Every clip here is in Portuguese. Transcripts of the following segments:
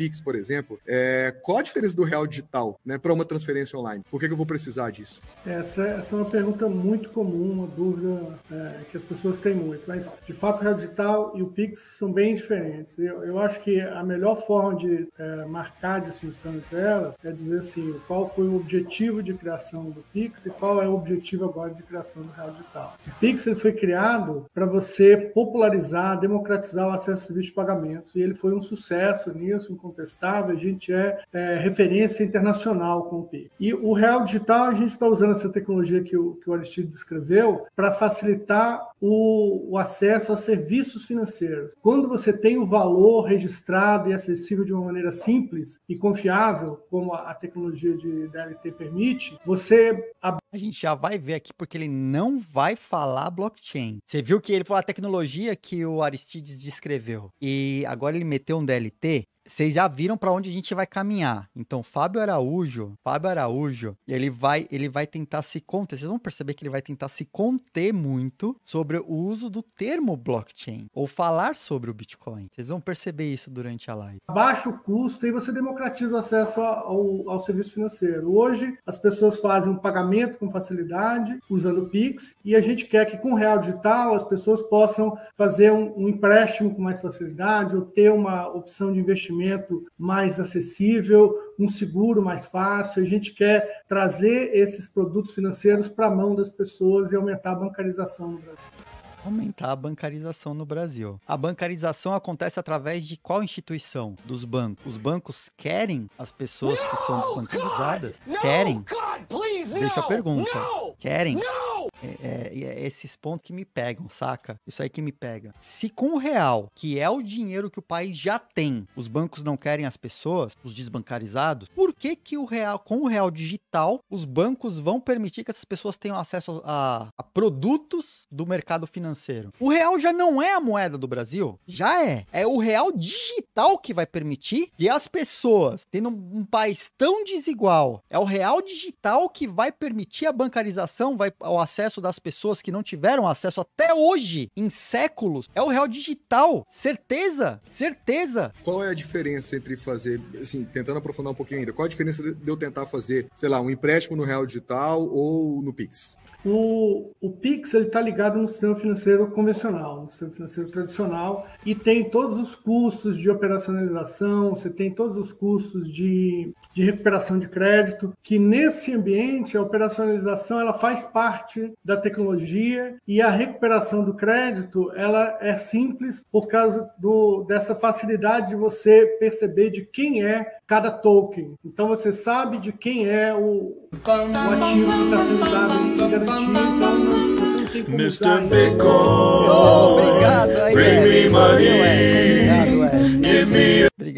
Pix, por exemplo, é, qual a diferença do real digital né, para uma transferência online? Por que, que eu vou precisar disso? Essa, essa, é uma pergunta muito comum, uma dúvida é, que as pessoas têm muito. Mas, de fato, o real digital e o Pix são bem diferentes. Eu, eu acho que a melhor forma de é, marcar a distinção entre elas é dizer assim, qual foi o objetivo de criação do Pix e qual é o objetivo agora de criação do real digital. O Pix foi criado para você popularizar, democratizar o acesso a serviços de pagamentos e ele foi um sucesso nisso, um incontestável, a gente é, é referência internacional com o PIB. E o Real Digital, a gente está usando essa tecnologia que o, que o Aristide descreveu para facilitar o, o, acesso a serviços financeiros. Quando você tem o valor registrado e acessível de uma maneira simples e confiável, como a, a tecnologia de DLT permite, você a gente já vai ver aqui porque ele não vai falar blockchain. Você viu que ele falou a tecnologia que o Aristides descreveu e agora ele meteu um DLT vocês já viram para onde a gente vai caminhar. Então, Fábio Araújo, Fábio Araújo, ele vai, ele vai tentar se conter. Vocês vão perceber que ele vai tentar se conter muito sobre o uso do termo blockchain ou falar sobre o Bitcoin. Vocês vão perceber isso durante a live. Baixo custo e você democratiza o acesso ao, ao serviço financeiro. Hoje, as pessoas fazem um pagamento com facilidade usando o Pix e a gente quer que com real digital as pessoas possam fazer um, um empréstimo com mais facilidade ou ter uma opção de investimento investimento mais acessível, um seguro mais fácil. A gente quer trazer esses produtos financeiros para a mão das pessoas e aumentar a bancarização no Brasil aumentar a bancarização no Brasil. A bancarização acontece através de qual instituição? Dos bancos. Os bancos querem as pessoas que são desbancarizadas? Querem? Deixa a pergunta. Querem? É, é, é, esses pontos que me pegam, saca? Isso aí que me pega. Se com o real, que é o dinheiro que o país já tem, os bancos não querem as pessoas, os desbancarizados, por que que o real, com o real digital, os bancos vão permitir que essas pessoas tenham acesso a, a produtos do mercado financeiro? O real já não é a moeda do Brasil? Já é. É o real digital que vai permitir que as pessoas, tendo um, país tão desigual, é o real digital que vai permitir a bancarização, vai o acesso acesso das pessoas que não tiveram acesso até hoje, em séculos, é o real digital. Certeza, certeza. Qual é a diferença entre fazer, assim, tentando aprofundar um pouquinho ainda, qual a diferença de eu tentar fazer, sei lá, um empréstimo no real digital ou no Pix? O, o Pix está ligado no sistema financeiro convencional, no sistema financeiro tradicional, e tem todos os custos de operacionalização, você tem todos os custos de, de recuperação de crédito, que nesse ambiente a operacionalização ela faz parte da tecnologia e a recuperação do crédito ela é simples por causa do, dessa facilidade de você perceber de quem é cada token. Então você sabe de quem é o, o ativo que está sendo dado em garantia. Então você não tem como Mr. Bitcoin, obrigado. Aí, bring me money.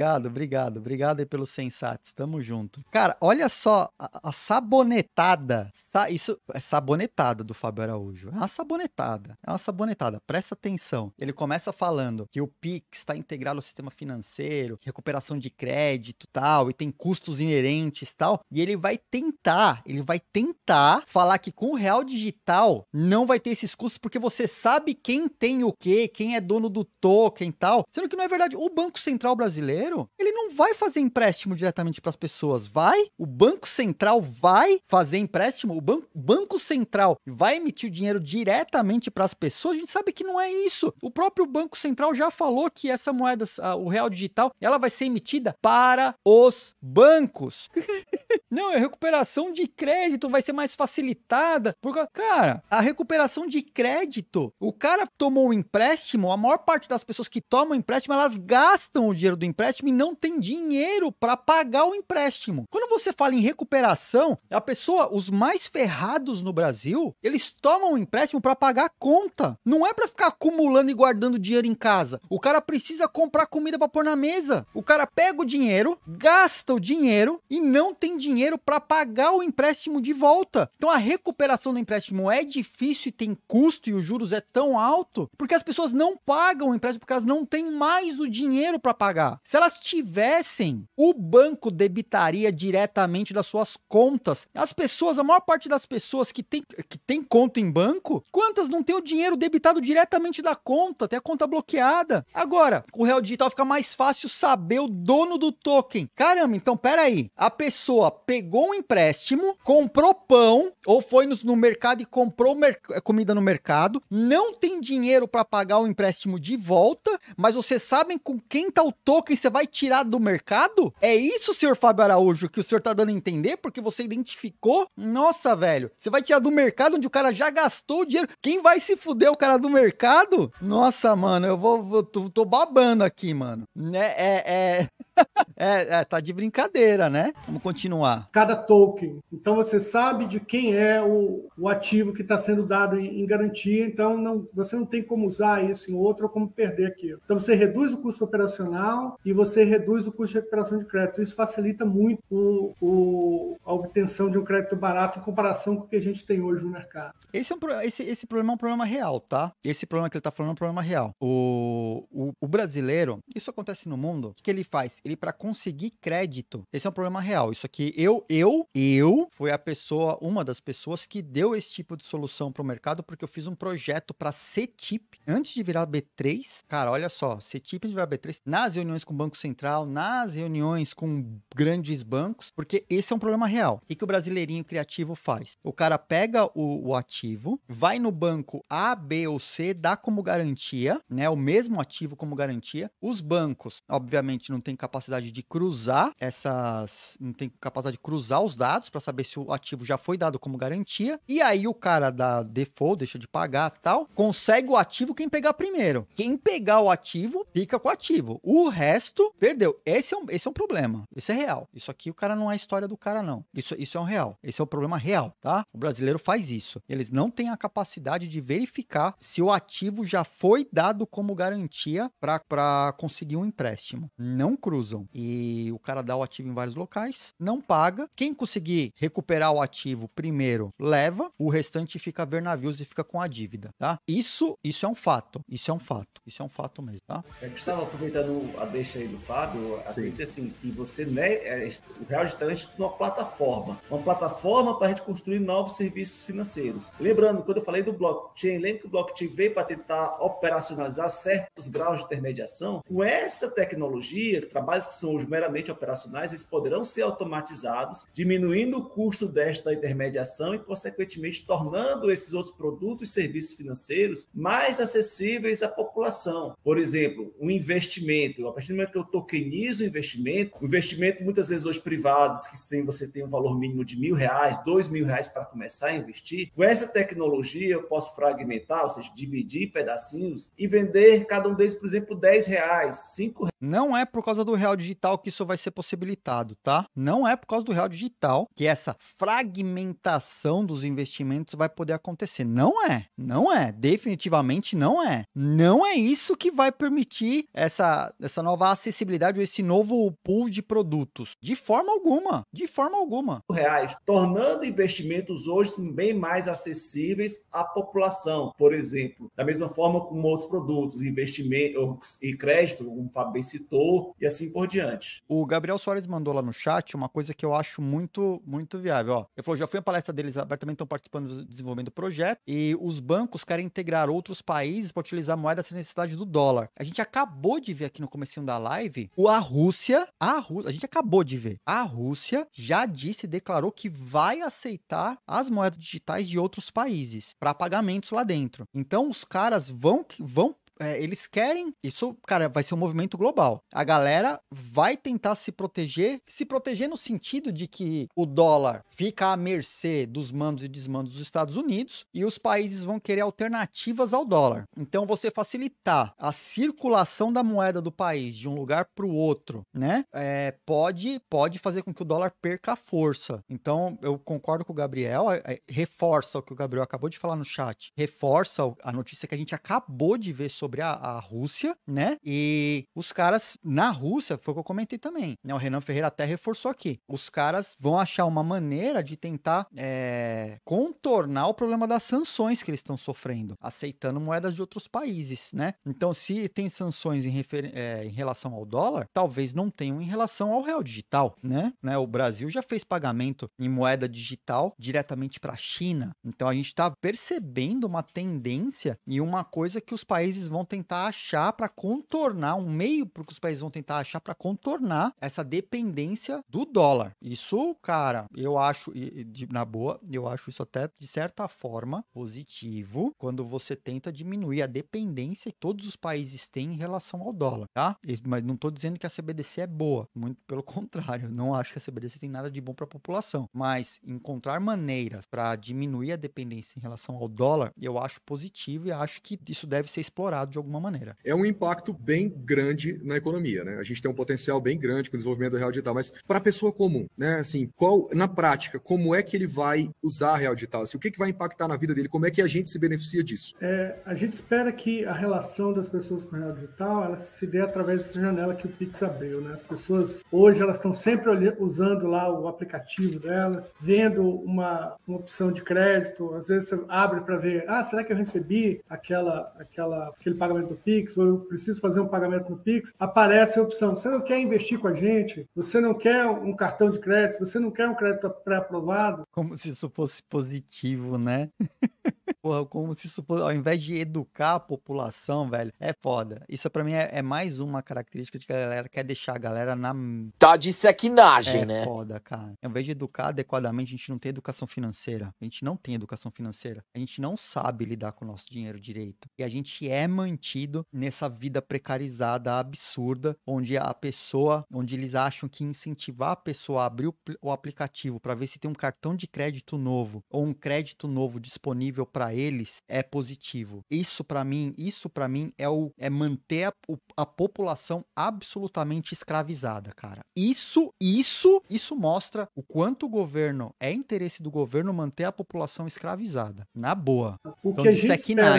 Obrigado, obrigado. Obrigado aí pelos Sensates. Tamo junto. Cara, olha só a, a sabonetada. Sa, isso é sabonetada do Fábio Araújo. É uma sabonetada. É uma sabonetada. Presta atenção. Ele começa falando que o PIX está integrado ao sistema financeiro, recuperação de crédito tal, e tem custos inerentes tal. E ele vai tentar, ele vai tentar falar que com o real digital não vai ter esses custos porque você sabe quem tem o quê, quem é dono do token e tal. Sendo que não é verdade. O Banco Central brasileiro dinheiro. Ele não vai fazer empréstimo diretamente para as pessoas, vai? O Banco Central vai fazer empréstimo? O ban Banco Central vai emitir o dinheiro diretamente para as pessoas? A gente sabe que não é isso. O próprio Banco Central já falou que essa moeda, o real digital, ela vai ser emitida para os bancos. não, a recuperação de crédito vai ser mais facilitada. Porque, cara, a recuperação de crédito, o cara tomou um empréstimo, a maior parte das pessoas que tomam empréstimo, elas gastam o dinheiro do empréstimo empréstimo e não tem dinheiro para pagar o empréstimo. Quando você fala em recuperação, a pessoa, os mais ferrados no Brasil, eles tomam o empréstimo para pagar a conta. Não é para ficar acumulando e guardando dinheiro em casa. O cara precisa comprar comida para pôr na mesa. O cara pega o dinheiro, gasta o dinheiro e não tem dinheiro para pagar o empréstimo de volta. Então a recuperação do empréstimo é difícil e tem custo e os juros é tão alto porque as pessoas não pagam o empréstimo porque elas não têm mais o dinheiro para pagar. Se elas tivessem, o banco debitaria diretamente das suas contas. As pessoas, a maior parte das pessoas que tem, que tem conta em banco, quantas não tem o dinheiro debitado diretamente da conta, tem a conta bloqueada? Agora, com o Real Digital fica mais fácil saber o dono do token. Caramba, então peraí, a pessoa pegou um empréstimo, comprou pão, ou foi no, no mercado e comprou comida no mercado, não tem dinheiro para pagar o empréstimo de volta, mas vocês sabem com quem tá o token, você vai tirar do mercado? É isso, senhor Fábio Araújo, que o senhor tá dando a entender porque você identificou? Nossa, velho. Você vai tirar do mercado onde o cara já gastou o dinheiro. Quem vai se fuder o cara do mercado? Nossa, mano, eu vou, vou tô, tô, babando aqui, mano. Né, é, é, é... é, é, tá de brincadeira, né? Vamos continuar. Cada token. Então você sabe de quem é o, o ativo que está sendo dado em, em garantia, então não, você não tem como usar isso em outro ou como perder aquilo. Então você reduz o custo operacional e você você reduz o custo de recuperação de crédito. Isso facilita muito o, o, a obtenção de um crédito barato em comparação com o que a gente tem hoje no mercado. Esse, é um, esse, esse problema é um problema real, tá? Esse problema que ele está falando é um problema real. O, o, o, brasileiro, isso acontece no mundo, o que, ele faz? Ele, para conseguir crédito, esse é um problema real. Isso aqui, eu, eu, eu, fui a pessoa, uma das pessoas que deu esse tipo de solução para o mercado, porque eu fiz um projeto para CETIP, antes de virar B3. Cara, olha só, CETIP de virar B3, nas reuniões com o Banco Banco Central, nas reuniões com grandes bancos, porque esse é um problema real. O que, o brasileirinho criativo faz? O cara pega o, o ativo, vai no banco A, B ou C, dá como garantia, né? O mesmo ativo como garantia. Os bancos, obviamente, não tem capacidade de cruzar essas. não tem capacidade de cruzar os dados para saber se o ativo já foi dado como garantia. E aí o cara da default, deixa de pagar tal, consegue o ativo quem pegar primeiro. Quem pegar o ativo, fica com o ativo. O resto perdeu. Esse é um, esse é um problema. Isso é real. Isso aqui o cara não é história do cara, não. Isso, isso é um real. Esse é um problema real, tá? O brasileiro faz isso. Eles não têm a capacidade de verificar se o ativo já foi dado como garantia para conseguir um empréstimo. Não cruzam. E o cara dá o ativo em vários locais, não paga. Quem conseguir recuperar o ativo primeiro leva, o restante fica a ver navios e fica com a dívida, tá? Isso, isso é um fato. Isso é um fato. Isso é um fato mesmo, tá? É, Gustavo, aproveitando a deixa aí do Fábio, acredito assim, que você, né, é, o Real está é uma plataforma, uma plataforma para a gente construir novos serviços financeiros. Lembrando, quando eu falei do blockchain, lembra que o blockchain veio para tentar operacionalizar certos graus de intermediação? Com essa tecnologia, trabalhos que são hoje meramente operacionais, eles poderão ser automatizados, diminuindo o custo desta intermediação e, consequentemente, tornando esses outros produtos e serviços financeiros mais acessíveis à população. Por exemplo, um investimento, a partir do momento que eu eu tokenizo o investimento. O investimento, muitas vezes, hoje privados, que tem, você tem um valor mínimo de mil reais, dois mil reais para começar a investir. Com essa tecnologia, eu posso fragmentar, ou seja, dividir em pedacinhos e vender cada um deles, por exemplo, dez reais, cinco. reais. Não é por causa do real digital que isso vai ser possibilitado, tá? Não é por causa do real digital que essa fragmentação dos investimentos vai poder acontecer. Não é. Não é. Definitivamente não é. Não é isso que vai permitir essa, essa nova acessibilidade acessibilidade ou esse novo pool de produtos? De forma alguma, de forma alguma. Reais, tornando investimentos hoje bem mais acessíveis à população, por exemplo. Da mesma forma como outros produtos, investimentos e crédito, como o Fábio bem citou, e assim por diante. O Gabriel Soares mandou lá no chat uma coisa que eu acho muito, muito viável. Ó, ele falou, já fui a palestra deles abertamente, estão participando do desenvolvimento do projeto, e os bancos querem integrar outros países para utilizar moeda sem necessidade do dólar. A gente acabou de ver aqui no começo da live live, a Rússia, a Rússia, a gente acabou de ver, a Rússia já disse, declarou que vai aceitar as moedas digitais de outros países para pagamentos lá dentro. Então os caras vão vão é, eles querem. Isso, cara, vai ser um movimento global. A galera vai tentar se proteger, se proteger no sentido de que o dólar fica à mercê dos mandos e desmandos dos Estados Unidos e os países vão querer alternativas ao dólar. Então, você facilitar a circulação da moeda do país de um lugar para o outro, né? É, pode, pode fazer com que o dólar perca a força. Então, eu concordo com o Gabriel, é, é, reforça o que o Gabriel acabou de falar no chat, reforça a notícia que a gente acabou de ver sobre sobre a, a Rússia, né? E os caras na Rússia, foi o que eu comentei também, né? O Renan Ferreira até reforçou aqui. Os caras vão achar uma maneira de tentar é, contornar o problema das sanções que eles estão sofrendo, aceitando moedas de outros países, né? Então, se tem sanções em, é, em relação ao dólar, talvez não tenham em relação ao real digital, né? né? O Brasil já fez pagamento em moeda digital diretamente para a China. Então, a gente está percebendo uma tendência e uma coisa que os países vão vão tentar achar para contornar, um meio para que os países vão tentar achar para contornar essa dependência do dólar. Isso, cara, eu acho, de, na boa, eu acho isso até de certa forma positivo quando você tenta diminuir a dependência que todos os países têm em relação ao dólar, tá? Mas não estou dizendo que a CBDC é boa, muito pelo contrário, não acho que a CBDC tem nada de bom para a população, mas encontrar maneiras para diminuir a dependência em relação ao dólar, eu acho positivo e acho que isso deve ser explorado de alguma maneira. É um impacto bem grande na economia, né? A gente tem um potencial bem grande com o desenvolvimento do real digital, mas para a pessoa comum, né? Assim, qual na prática, como é que ele vai usar real digital? Assim, o que, que vai impactar na vida dele? Como é que a gente se beneficia disso? É, a gente espera que a relação das pessoas com o real digital ela se dê através dessa janela que o Pix abriu, né? As pessoas hoje elas estão sempre usando lá o aplicativo delas, vendo uma, uma opção de crédito, às vezes você abre para ver, ah, será que eu recebi aquela aquela aquele pagamento do Pix, ou eu preciso fazer um pagamento no Pix, aparece a opção. Você não quer investir com a gente? Você não quer um cartão de crédito? Você não quer um crédito pré-aprovado? Como se isso fosse positivo, né? Porra, como se supor, ao invés de educar a população, velho, é foda. Isso para mim é, é, mais uma característica de que a galera quer deixar a galera na. Tá de sequinagem, é né? É foda, cara. Ao invés de educar adequadamente, a gente não tem educação financeira. A gente não tem educação financeira. A gente não sabe lidar com o nosso dinheiro direito. E a gente é mantido nessa vida precarizada, absurda, onde a pessoa, onde eles acham que incentivar a pessoa a abrir o, o aplicativo para ver se tem um cartão de crédito novo ou um crédito novo disponível para eles é positivo. Isso para mim, isso para mim é o é manter a, a população absolutamente escravizada, cara. Isso, isso, isso mostra o quanto o governo é interesse do governo manter a população escravizada. Na boa. O então, que a é gente que né,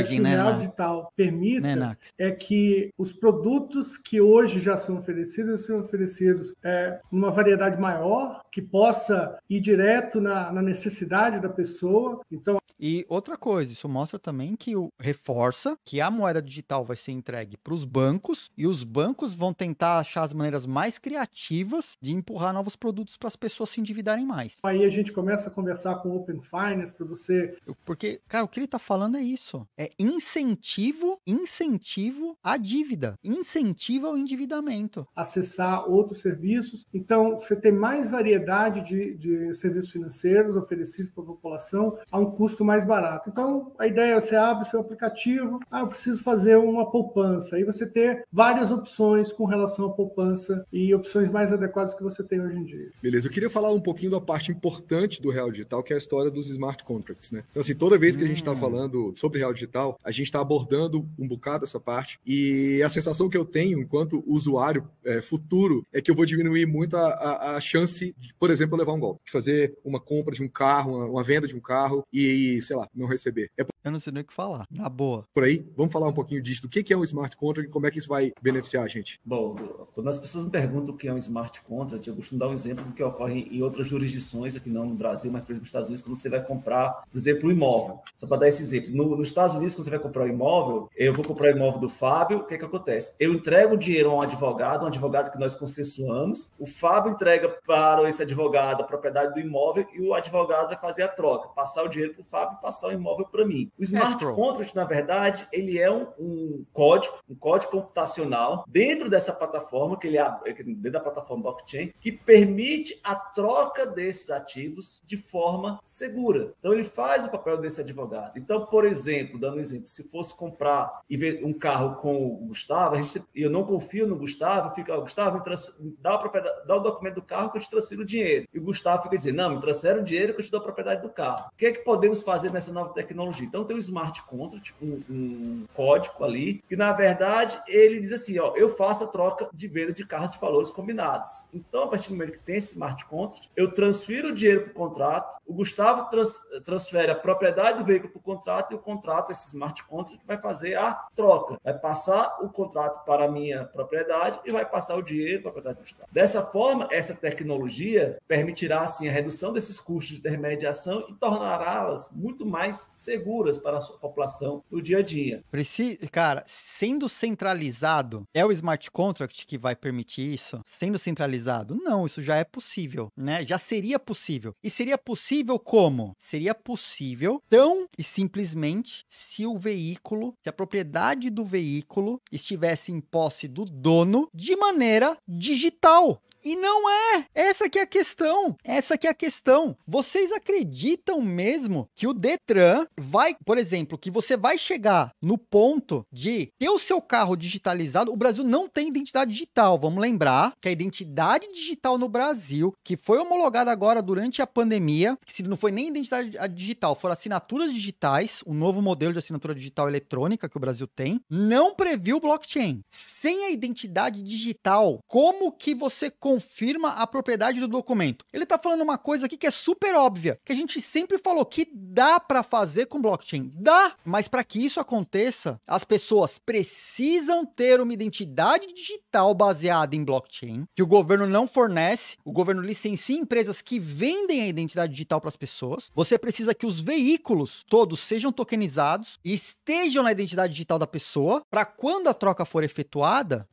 digital permita né, é que os produtos que hoje já são oferecidos sejam oferecidos é, numa variedade maior, que possa ir direto na, na necessidade da pessoa. Então. E outra coisa coisa, isso mostra também que o, reforça que a moeda digital vai ser entregue para os bancos e os bancos vão tentar achar as maneiras mais criativas de empurrar novos produtos para as pessoas se endividarem mais. Aí a gente começa a conversar com o Open Finance para você. Porque, cara, o que ele está falando é isso: é incentivo, incentivo à dívida, incentivo ao endividamento. Acessar outros serviços. Então, você tem mais variedade de, de serviços financeiros oferecidos para a população a um custo mais barato. Então, então, a ideia é você abre o seu aplicativo, ah, eu preciso fazer uma poupança. Aí você ter várias opções com relação à poupança e opções mais adequadas que você tem hoje em dia. Beleza, eu queria falar um pouquinho da parte importante do Real Digital, que é a história dos smart contracts, né? Então, assim, toda vez que a gente está hum. falando sobre Real Digital, a gente está abordando um bocado essa parte e a sensação que eu tenho enquanto usuário é, futuro é que eu vou diminuir muito a, a, a, chance de, por exemplo, levar um golpe, de fazer uma compra de um carro, uma, uma venda de um carro e, sei lá, não receber é eu não sei nem o que falar, na boa. Por aí, vamos falar um pouquinho disso. O que é um smart contract e como é que isso vai beneficiar a gente? Bom, quando as pessoas me perguntam o que é um smart contract, eu costumo dar um exemplo do que ocorre em outras jurisdições, aqui não no Brasil, mas por exemplo nos Estados Unidos, quando você vai comprar, por exemplo, um imóvel. Só para dar esse exemplo. No, nos Estados Unidos, quando você vai comprar um imóvel, eu vou comprar o um imóvel do Fábio, o que é que acontece? Eu entrego o dinheiro a um advogado, um advogado que nós consensuamos, o Fábio entrega para esse advogado a propriedade do imóvel e o advogado vai fazer a troca, passar o dinheiro para o Fábio e passar o imóvel para mim. O é, smart escrow. contract, na verdade, ele é um, um, código, um código computacional dentro dessa plataforma, que ele é dentro da plataforma blockchain, que permite a troca desses ativos de forma segura. Então ele faz o papel desse advogado. Então, por exemplo, dando um exemplo, se fosse comprar e ver um carro com o Gustavo, e eu não confio no Gustavo, fica, Gustavo, me trans, dá, a dá o documento do carro que eu te transfiro o dinheiro. E o Gustavo fica dizendo, não, me transfere o dinheiro que eu te dou a propriedade do carro. O que é que podemos fazer nessa nova tecnologia? Então, tem um smart contract, um, um código ali, que na verdade ele diz assim: ó, eu faço a troca de venda de carros de valores combinados. Então, a partir do momento que tem esse smart contract, eu transfiro o dinheiro para o contrato, o Gustavo trans, transfere a propriedade do veículo para o contrato e o contrato, esse smart contract, vai fazer a troca, vai passar o contrato para a minha propriedade e vai passar o dinheiro para a propriedade do Gustavo. Dessa forma, essa tecnologia permitirá assim a redução desses custos de intermediação e tornará-las muito mais seguras demandas para a sua população no dia a dia. Precisa, Cara, sendo centralizado, é o smart contract que vai permitir isso? Sendo centralizado? Não, isso já é possível, né? Já seria possível. E seria possível como? Seria possível tão e simplesmente se o veículo, se a propriedade do veículo estivesse em posse do dono de maneira digital. E não é! Essa que é a questão. Essa que é a questão. Vocês acreditam mesmo que o Detran vai, por exemplo, que você vai chegar no ponto de ter o seu carro digitalizado? O Brasil não tem identidade digital. Vamos lembrar que a identidade digital no Brasil, que foi homologada agora durante a pandemia, que se não foi nem identidade digital, foram assinaturas digitais, o um novo modelo de assinatura digital eletrônica que o Brasil tem, não previu blockchain. Sem a identidade digital, como que você confirma a propriedade do documento. Ele está falando uma coisa aqui que é super óbvia, que a gente sempre falou que dá para fazer com blockchain. Dá, mas para que isso aconteça, as pessoas precisam ter uma identidade digital baseada em blockchain, que o governo não fornece, o governo licencia empresas que vendem a identidade digital para as pessoas. Você precisa que os veículos todos sejam tokenizados e estejam na identidade digital da pessoa, para quando a troca for efetuada,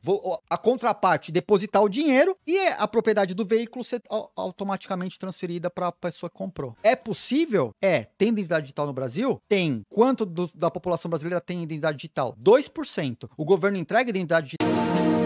a contraparte depositar o dinheiro e a propriedade do veículo ser automaticamente transferida para a pessoa que comprou. É possível? É. Tem identidade digital no Brasil? Tem. Quanto do, da população brasileira tem identidade digital? 2%. O governo entrega identidade digital.